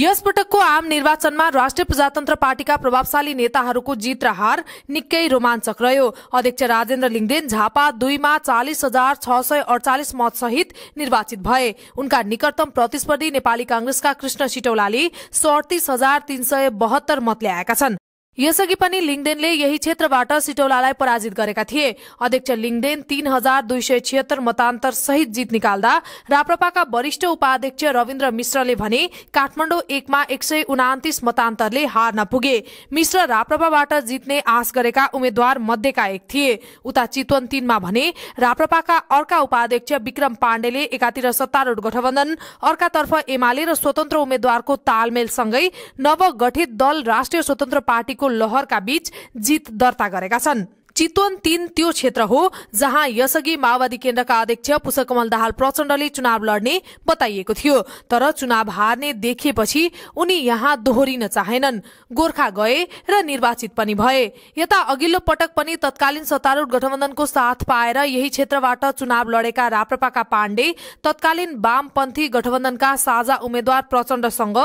यस पटकको आम निर्वाचनमा राष्ट्रिय प्रजातन्त्र पार्टीका प्रभावशाली नेताहरूको जित र हार निकै रोमाञ्चक रह्यो अध्यक्ष राजेन्द्र लिङ्देन झापा दुईमा चालिस हजार छ सय अडचालिस मतसहित निर्वाचित भए उनका निकटतम प्रतिस्पर्धी नेपाली कांग्रेसका कृष्ण सिटौलाले सडतिस हजार तीन सय बहत्तर मत ल्याएका छन् यसअघि पनि लिङदेनले यही क्षेत्रबाट सिटौलालाई पराजित गरेका थिए अध्यक्ष लिङदेन तीन हजार दुई सय छिहत्तर मतान्तर सहित जित निकाल्दा राप्रपाका वरिष्ठ उपाध्यक्ष रविन्द्र मिश्रले भने काठमाडौँ एकमा एक सय उनातिस मतान्तरले हार नपुगे मिश्र राप्रपाबाट जित्ने आश गरेका उम्मेद्वार मध्येका एक थिए उता चितवन तीनमा भने राप्रपाका अर्का उपाध्यक्ष विक्रम पाण्डेले एकातिर सत्तारूढ़ गठबन्धन अर्कातर्फ एमाले र स्वतन्त्र उम्मेद्वारको तालमेलसँगै नवगठित दल राष्ट्रिय स्वतन्त्र पार्टी लहरका बीच जित दर्ता गरेका छन् चितवन तीन त्यो क्षेत्र हो जहाँ यसअघि माओवादी केन्द्रका अध्यक्ष पुष्पकमल दाहाल प्रचण्डले चुनाव लड्ने बताइएको थियो तर चुनाव हार्ने देखेपछि उनी यहाँ दोहोरिन चाहेनन् गोर्खा गए र निर्वाचित पनि भए यता अघिल्लो पटक पनि तत्कालीन सत्तारूढ गठबन्धनको साथ पाएर यही क्षेत्रबाट चुनाव लडेका राप्रपाका पाण्डे तत्कालीन वामपन्थी गठबन्धनका साझा उम्मेद्वार प्रचण्डसँग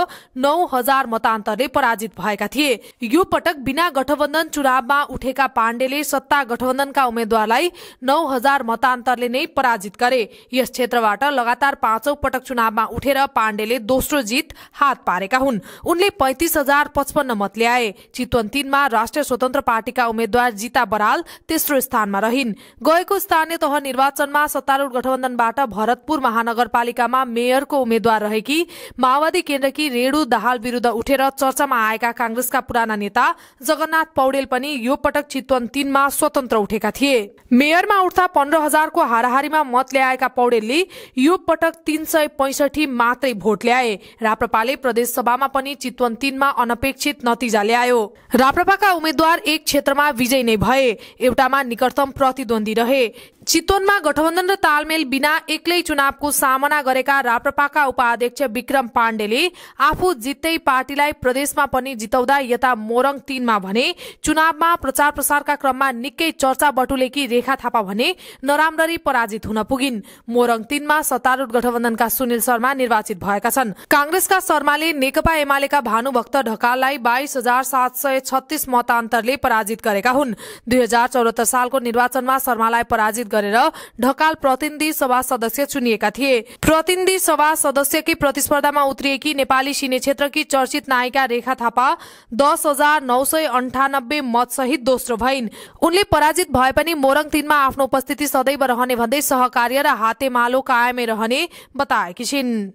नौ हजार मतान्तरले पराजित भएका थिए यो पटक बिना गठबन्धन चुनावमा उठेका पाण्डेले सत्ता गठबन्धनका उम्मेद्वारलाई नौ हजार मतान्तरले नै पराजित गरे यस क्षेत्रबाट लगातार पाँचौं पटक चुनावमा उठेर पाण्डेले दोस्रो जित हात पारेका हुन् उनले पैंतिस हजार पचपन्न मत ल्याए चितवन तीनमा राष्ट्रिय स्वतन्त्र पार्टीका उम्मेद्वार जिता बराल तेस्रो स्थानमा रहिन् गएको स्थानीय तह निर्वाचनमा सत्तारूढ़ गठबन्धनबाट भरतपुर महानगरपालिकामा मेयरको उम्मेद्वार रहेकी माओवादी केन्द्रकी रेणु दाहाल विरूद्ध उठेर चर्चामा आएका कांग्रेसका पुराना नेता जगन्नाथ पौडेल पनि यो पटक चितवन तीनमा चुनावमा स्वतन्त्र उठेका थिए मेयरमा उठ्दा पन्ध्र हजारको हाराहारीमा मत ल्याएका पौडेलले यो पटक तीन सय पैसठी मात्रै भोट ल्याए राप्रपाले प्रदेश सभामा पनि चितवन तीनमा अनपेक्षित नतिजा ल्यायो राप्रपाका उम्मेद्वार एक क्षेत्रमा विजय नै भए एउटामा निकटतम प्रतिद्वन्दी रहे चितवनमा गठबन्धन र तालमेल बिना एक्लै चुनावको सामना गरेका राप्रपाका उपाध्यक्ष विक्रम पाण्डेले आफू जित्दै पार्टीलाई प्रदेशमा पनि जिताउँदा यता मोरङ तीनमा भने चुनावमा प्रचार प्रसारका क्रममा निकै चर्चा बटुलेकी रेखा थापा भने नराम्ररी पराजित हुन पुगिन् मोरङ तीनमा सत्तारूढ़ गठबन्धनका सुनिल शर्मा निर्वाचित भएका छन् कांग्रेसका शर्माले नेकपा एमालेका भानुभक्त ढकाललाई बाइस हजार सात सय छत्तीस मतान्तरले पराजित गरेका हुन् दुई हजार चौरात्तर सालको निर्वाचनमा शर्मालाई पराजित गरेर ढकाल प्रतिनिधि सभा सदस्य चुनिएका थिए प्रतिनिधि सभा सदस्यकी प्रतिस्पर्धामा उत्रिएकी नेपाली सिने क्षेत्रकी चर्चित नायिका रेखा थापा दस हजार नौ सय अन्ठानब्बे मतसहित दोस्रो भइन् उनले पराजित भए पनि मोरङ तिनमा आफ्नो उपस्थिति सदैव रहने भन्दै सहकार्य र हातेमालो कायमै रहने बताएकी छिन्